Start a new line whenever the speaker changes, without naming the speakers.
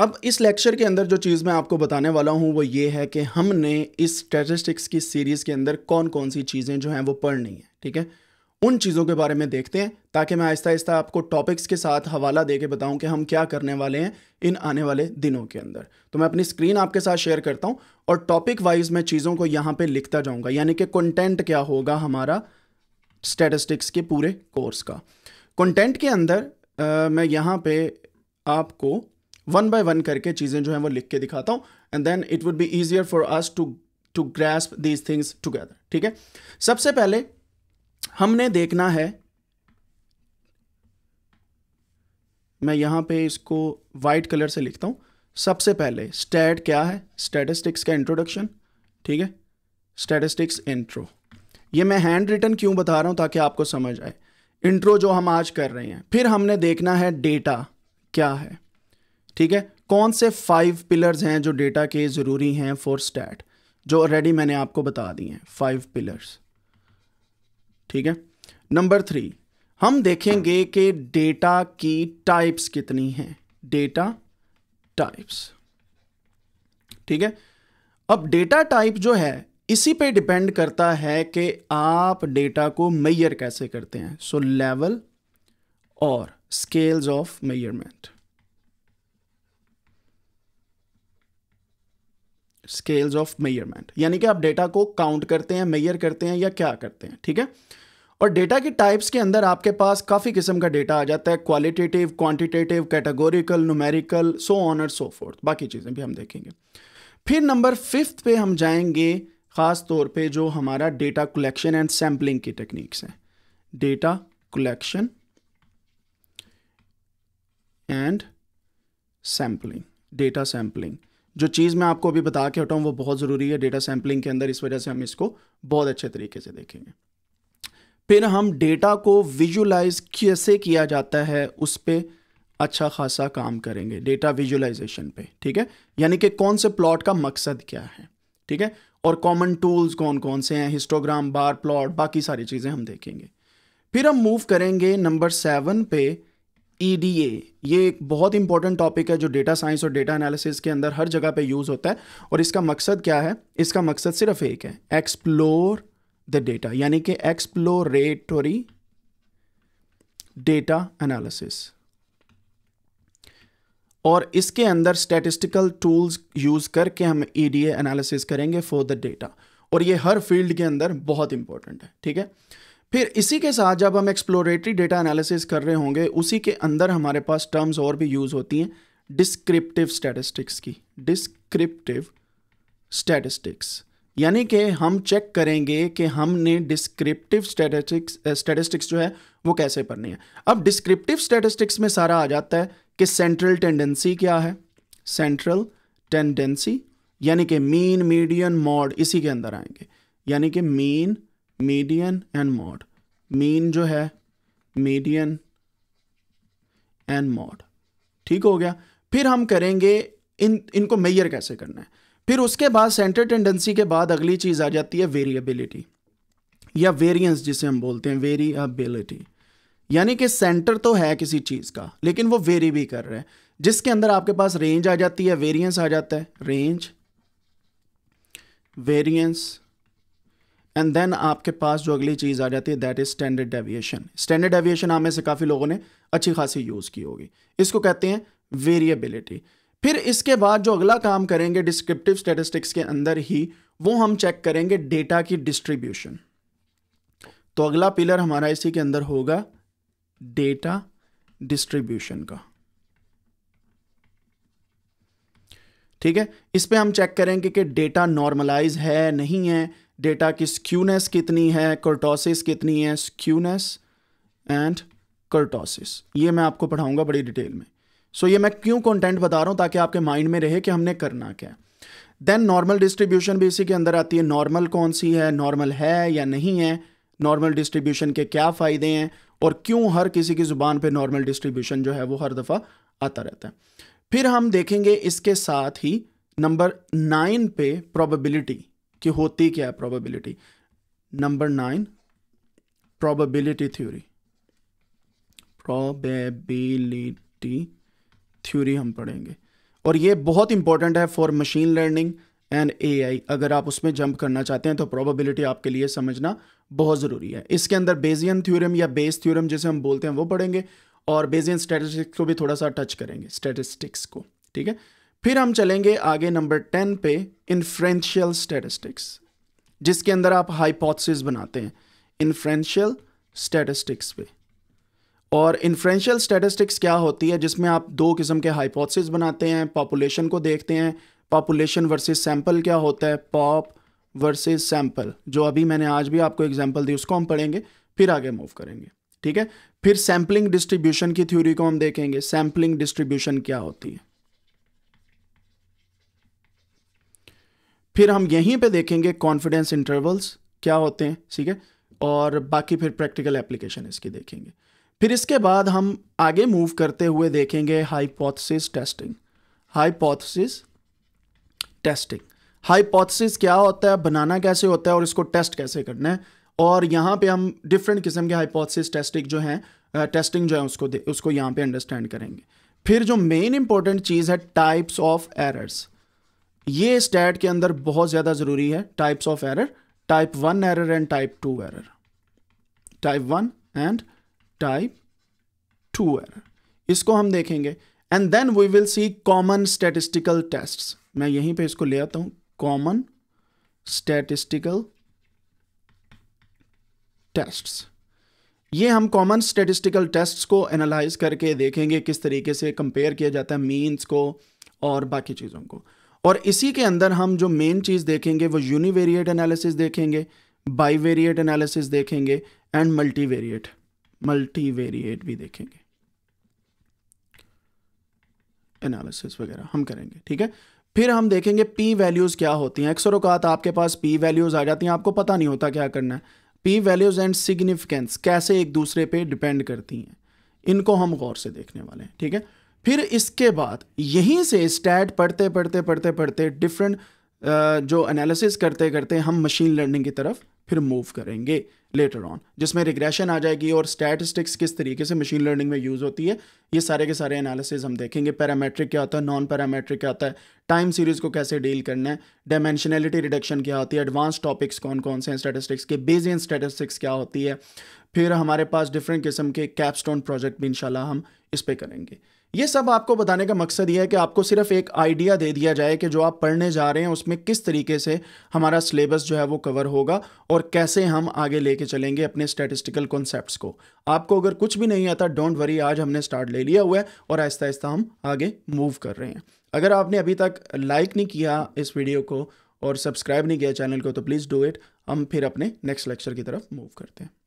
अब इस लेक्चर के अंदर जो चीज़ मैं आपको बताने वाला हूँ वो ये है कि हमने इस स्टेटिस्टिक्स की सीरीज़ के अंदर कौन कौन सी चीज़ें जो हैं वो पढ़नी है ठीक है उन चीज़ों के बारे में देखते हैं ताकि मैं आहिस्ता आहिस्ता आपको टॉपिक्स के साथ हवाला दे के बताऊँ कि हम क्या करने वाले हैं इन आने वाले दिनों के अंदर तो मैं अपनी स्क्रीन आपके साथ शेयर करता हूँ और टॉपिक वाइज मैं चीज़ों को यहाँ पर लिखता जाऊँगा यानी कि कंटेंट क्या होगा हमारा स्टेटिस्टिक्स के पूरे कोर्स का कंटेंट के अंदर आ, मैं यहाँ पर आपको वन बाय वन करके चीज़ें जो है वो लिख के दिखाता हूँ and then it would be easier for us to to grasp these things together ठीक है सबसे पहले हमने देखना है मैं यहां पे इसको वाइट कलर से लिखता हूं सबसे पहले स्टैट क्या है स्टेटिस्टिक्स का इंट्रोडक्शन ठीक है स्टेटिस्टिक्स इंट्रो ये मैं हैंड रिटन क्यों बता रहा हूं ताकि आपको समझ आए इंट्रो जो हम आज कर रहे हैं फिर हमने देखना है डेटा क्या है ठीक है कौन से फाइव पिलर्स हैं जो डेटा के ज़रूरी हैं फॉर स्टैट जो ऑलरेडी मैंने आपको बता दिए हैं फाइव पिलर्स ठीक है नंबर थ्री हम देखेंगे कि डेटा की टाइप्स कितनी हैं डेटा टाइप्स ठीक है अब डेटा टाइप जो है इसी पे डिपेंड करता है कि आप डेटा को मैयर कैसे करते हैं सो लेवल और scales of measurement scales of measurement यानी कि आप डेटा को काउंट करते हैं मेयर करते हैं या क्या करते हैं ठीक है और डेटा के टाइप्स के अंदर आपके पास काफ़ी किस्म का डेटा आ जाता है qualitative quantitative categorical numerical so on और सो फोर्थ बाकी चीज़ें भी हम देखेंगे फिर नंबर फिफ्थ पे हम जाएंगे ख़ास तौर पे जो हमारा डेटा कलेक्शन एंड सैम्पलिंग की टेक्निक्स हैं data collection and sampling data sampling जो चीज़ मैं आपको अभी बता के हटाऊँ वो बहुत ज़रूरी है डेटा सैम्पलिंग के अंदर इस वजह से हम इसको बहुत अच्छे तरीके से देखेंगे फिर हम डेटा को विजुलाइज कैसे किया जाता है उस पर अच्छा खासा काम करेंगे डेटा विजुलाइजेशन पे ठीक है यानी कि कौन से प्लॉट का मकसद क्या है ठीक है और कॉमन टूल्स कौन कौन से हैं हिस्टोग्राम बार प्लॉट बाकी सारी चीज़ें हम देखेंगे फिर हम मूव करेंगे नंबर सेवन पे ईडीए e ये एक बहुत इंपॉर्टेंट टॉपिक है जो डेटा साइंस और डेटा एनालिसिस के अंदर हर जगह पे यूज़ होता है और इसका मकसद क्या है इसका मकसद सिर्फ एक है एक्सप्लोर द डेटा यानी कि एक्सप्लोरेटोरी डेटा एनालिसिस और इसके अंदर स्टेटिस्टिकल टूल्स यूज़ करके हम ई e एनालिसिस करेंगे फॉर द डेटा और ये हर फील्ड के अंदर बहुत इंपॉर्टेंट है ठीक है फिर इसी के साथ जब हम एक्सप्लोरेटरी डेटा एनालिसिस कर रहे होंगे उसी के अंदर हमारे पास टर्म्स और भी यूज़ होती हैं डिस्क्रिप्टिव स्टैटिस्टिक्स की डिस्क्रिप्टिव स्टैटिस्टिक्स यानी कि हम चेक करेंगे कि हमने डिस्क्रिप्टिव स्टैटिस्टिक्स स्टैटिस्टिक्स जो है वो कैसे पढ़नी है अब डिस्क्रिप्टिव स्टैटिस्टिक्स में सारा आ जाता है कि सेंट्रल टेंडेंसी क्या है सेंट्रल टेंडेंसी यानी कि मीन मीडियन मॉड इसी के अंदर आएंगे यानी कि mean median and mode mean जो है मीडियन एंड मॉड ठीक हो गया फिर हम करेंगे इन इनको मेयर कैसे करना है फिर उसके बाद सेंटर टेंडेंसी के बाद अगली चीज़ आ जाती है वेरिएबिलिटी या वेरिएंस जिसे हम बोलते हैं वेरिएबिलिटी यानी कि सेंटर तो है किसी चीज़ का लेकिन वो वेरी भी कर रहे हैं जिसके अंदर आपके पास रेंज आ जाती है वेरिएंस आ जाता है रेंज वेरिएंस एंड देन आपके पास जो अगली चीज़ आ जाती है that is standard deviation standard deviation आप में से काफ़ी लोगों ने अच्छी खासी यूज़ की होगी इसको कहते हैं वेरिएबिलिटी फिर इसके बाद जो अगला काम करेंगे डिस्क्रिप्टिव स्टेटिस्टिक्स के अंदर ही वो हम चेक करेंगे डेटा की डिस्ट्रीब्यूशन तो अगला पिलर हमारा इसी के अंदर होगा डेटा डिस्ट्रीब्यूशन का ठीक है इस पर हम चेक करेंगे कि डेटा नॉर्मलाइज है नहीं है डेटा की स्क्यूनेस कितनी है कर्टोसिस कितनी है स्क्यूनेस एंड कर्टोसिस ये मैं आपको पढ़ाऊंगा बड़ी डिटेल में सो so, ये मैं क्यों कंटेंट बता रहा हूँ ताकि आपके माइंड में रहे कि हमने करना क्या देन नॉर्मल डिस्ट्रीब्यूशन भी इसी के अंदर आती है नॉर्मल कौन सी है नॉर्मल है या नहीं है नॉर्मल डिस्ट्रीब्यूशन के क्या फ़ायदे हैं और क्यों हर किसी की ज़ुबान पर नॉर्मल डिस्ट्रीब्यूशन जो है वो हर दफ़ा आता रहता है फिर हम देखेंगे इसके साथ ही नंबर नाइन पे प्रोबेबिलिटी कि होती क्या है probability number nine probability theory probability theory हम पढ़ेंगे और ये बहुत इंपॉर्टेंट है for machine learning and AI अगर आप उसमें जंप करना चाहते हैं तो प्रोबेबिलिटी आपके लिए समझना बहुत ज़रूरी है इसके अंदर बेजियन थ्योरम या बेस थ्योरम जिसे हम बोलते हैं वो पढ़ेंगे और बेजियन स्टैटिस्टिक्स को भी थोड़ा सा टच करेंगे स्टैटिस्टिक्स को ठीक है फिर हम चलेंगे आगे नंबर टेन पे इन्फ्रेंशियल स्टेटिस्टिक्स जिसके अंदर आप हाइपोथेसिस बनाते हैं इन्फ्रेंशियल स्टेटिस्टिक्स पे और इन्फ्रेंशियल स्टेटिस्टिक्स क्या होती है जिसमें आप दो किस्म के हाइपोथेसिस बनाते हैं पॉपुलेशन को देखते हैं पॉपुलेशन वर्सेस सैंपल क्या होता है पॉप वर्सेस सैंपल जो अभी मैंने आज भी आपको एग्जाम्पल दी उसको हम पढ़ेंगे फिर आगे मूव करेंगे ठीक है फिर सैम्पलिंग डिस्ट्रीब्यूशन की थ्योरी को हम देखेंगे सैम्पलिंग डिस्ट्रीब्यूशन क्या होती है फिर हम यहीं पे देखेंगे कॉन्फिडेंस इंटरवल्स क्या होते हैं ठीक है और बाकी फिर प्रैक्टिकल एप्लीकेशन इसकी देखेंगे फिर इसके बाद हम आगे मूव करते हुए देखेंगे hypothesis testing hypothesis testing hypothesis क्या होता है बनाना कैसे होता है और इसको टेस्ट कैसे करना है और यहाँ पे हम डिफरेंट किस्म के हाइपोथेसिस टेस्टिंग जो हैं टेस्टिंग जो है उसको उसको यहाँ पे अंडरस्टैंड करेंगे फिर जो मेन इंपॉर्टेंट चीज़ है टाइप्स ऑफ एरर्स ये स्टैट के अंदर बहुत ज़्यादा ज़रूरी है types of error type one error and type two error type one and type two error इसको हम देखेंगे and then we will see common statistical test मैं यहीं पे इसको ले आता हूं कॉमन स्टेटिस्टिकल टेस्ट ये हम कॉमन स्टेटिस्टिकल टेस्ट को एनालाइज करके देखेंगे किस तरीके से कंपेयर किया जाता है मीन्स को और बाकी चीज़ों को और इसी के अंदर हम जो मेन चीज़ देखेंगे वो यूनिवेरिएट एनालिसिस देखेंगे बाईवेरिएट एनालिसिस देखेंगे एंड मल्टीवेरिएट मल्टीवेरिएट भी देखेंगे एनालिसिस वगैरह हम करेंगे ठीक है फिर हम देखेंगे पी वैल्यूज़ क्या होती हैं अक्सर अवकात आपके पास पी वैल्यूज़ आ जाती हैं आपको पता नहीं होता क्या करना है पी वैल्यूज़ एंड सिग्निफिकेंस कैसे एक दूसरे पे डिपेंड करती हैं इनको हम गौर से देखने वाले हैं ठीक है फिर इसके बाद यहीं से स्टैट पढ़ते पढ़ते पढ़ते पढ़ते डिफरेंट uh, जो एनालिसिस करते करते हम मशीन लर्निंग की तरफ फिर मूव करेंगे लेटर ऑन जिसमें रिग्रेशन आ जाएगी और स्टैटिस्टिक्स किस तरीके से मशीन लर्निंग में यूज़ होती है ये सारे के सारे एनालिसिस हम देखेंगे पैरामेट्रिक क्या होता है नॉन पैरामेट्रिक क्या होता है टाइम सीरीज़ को कैसे डील करना है डायमेंशनैलिटी रिडक्शन क्या होती है एडवांस टॉपिक्स कौन कौन से हैं स्टैटिस्टिक्स के बेजियन स्टैटिस्टिक्स क्या होती है फिर हमारे पास डिफरेंट किस्म के कैपस्टोन प्रोजेक्ट भी इंशाल्लाह हम इस पर करेंगे ये सब आपको बताने का मकसद ये है कि आपको सिर्फ एक आइडिया दे दिया जाए कि जो आप पढ़ने जा रहे हैं उसमें किस तरीके से हमारा सिलेबस जो है वो कवर होगा और कैसे हम आगे लेके चलेंगे अपने स्टैटिस्टिकल कॉन्सेप्ट को आपको अगर कुछ भी नहीं आता डोंट वरी आज हमने स्टार्ट ले लिया हुआ है और आहिस्ता आहिस्ता हम आगे मूव कर रहे हैं अगर आपने अभी तक लाइक नहीं किया इस वीडियो को और सब्सक्राइब नहीं किया चैनल को तो प्लीज़ डू इट हम फिर अपने नेक्स्ट लेक्चर की तरफ मूव करते हैं